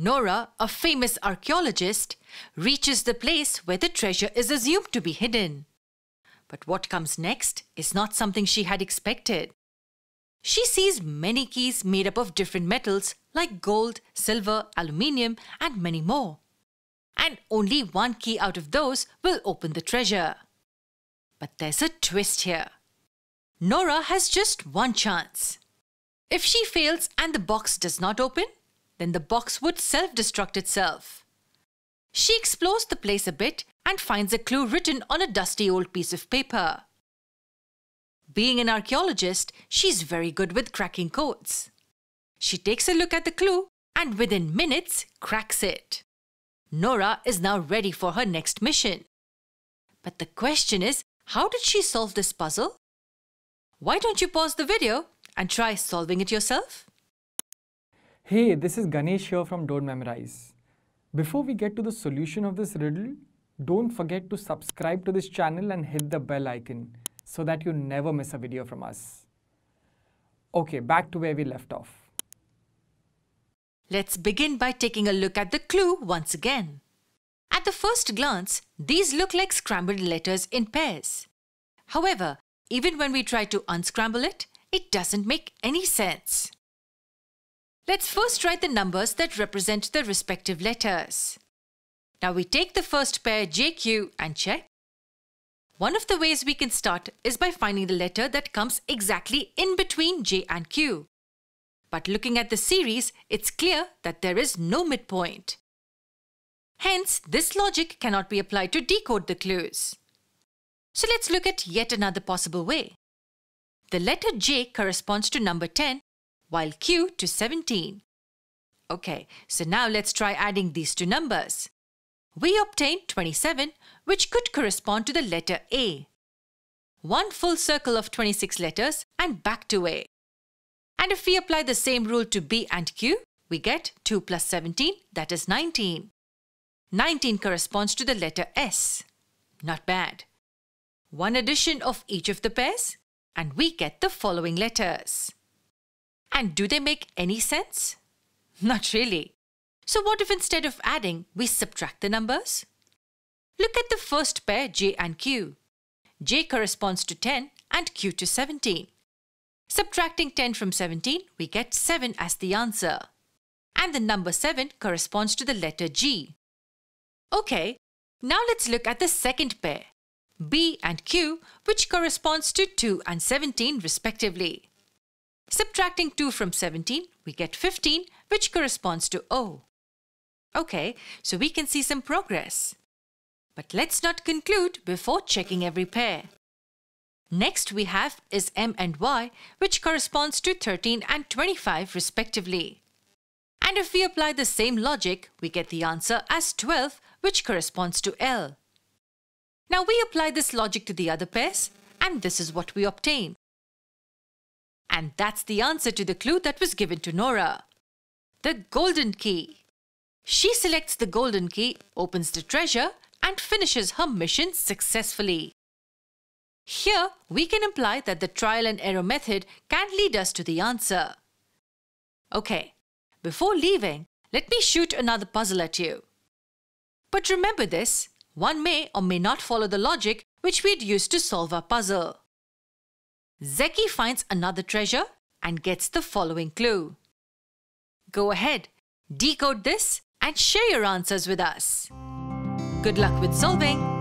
Nora, a famous archaeologist, reaches the place where the treasure is assumed to be hidden. But what comes next is not something she had expected. She sees many keys made up of different metals like gold, silver, aluminium, and many more. And only one key out of those will open the treasure. But there's a twist here. Nora has just one chance. If she fails and the box does not open, then the box would self destruct itself. She explores the place a bit and finds a clue written on a dusty old piece of paper. Being an archaeologist, she's very good with cracking codes. She takes a look at the clue and within minutes cracks it. Nora is now ready for her next mission. But the question is, how did she solve this puzzle? Why don't you pause the video and try solving it yourself? Hey, this is Ganesh here from Don't Memorize. Before we get to the solution of this riddle, don't forget to subscribe to this channel and hit the bell icon so that you never miss a video from us. Okay, back to where we left off. Let's begin by taking a look at the clue once again. At the first glance, these look like scrambled letters in pairs. However, even when we try to unscramble it, it doesn't make any sense. Let's first write the numbers that represent the respective letters. Now we take the first pair JQ and check. One of the ways we can start is by finding the letter that comes exactly in between J and Q. But looking at the series, it's clear that there is no midpoint. Hence, this logic cannot be applied to decode the clues. So let's look at yet another possible way. The letter J corresponds to number 10 while Q to 17. Okay, so now let's try adding these two numbers. We obtain 27, which could correspond to the letter A. One full circle of 26 letters and back to A. And if we apply the same rule to B and Q, we get 2 plus 17, that is 19. 19 corresponds to the letter S. Not bad. One addition of each of the pairs, and we get the following letters. And do they make any sense? Not really. So what if instead of adding, we subtract the numbers? Look at the first pair J and Q. J corresponds to 10 and Q to 17. Subtracting 10 from 17, we get 7 as the answer. And the number 7 corresponds to the letter G. Okay, now let's look at the second pair, B and Q, which corresponds to 2 and 17 respectively. Subtracting 2 from 17, we get 15, which corresponds to O. Okay, so we can see some progress. But let's not conclude before checking every pair. Next we have is M and Y, which corresponds to 13 and 25 respectively. And if we apply the same logic, we get the answer as 12, which corresponds to L. Now we apply this logic to the other pairs, and this is what we obtain. And that's the answer to the clue that was given to Nora. The golden key. She selects the golden key, opens the treasure, and finishes her mission successfully. Here, we can imply that the trial and error method can lead us to the answer. Okay, before leaving, let me shoot another puzzle at you. But remember this, one may or may not follow the logic which we'd used to solve our puzzle. Zeki finds another treasure and gets the following clue. Go ahead, decode this and share your answers with us. Good luck with solving!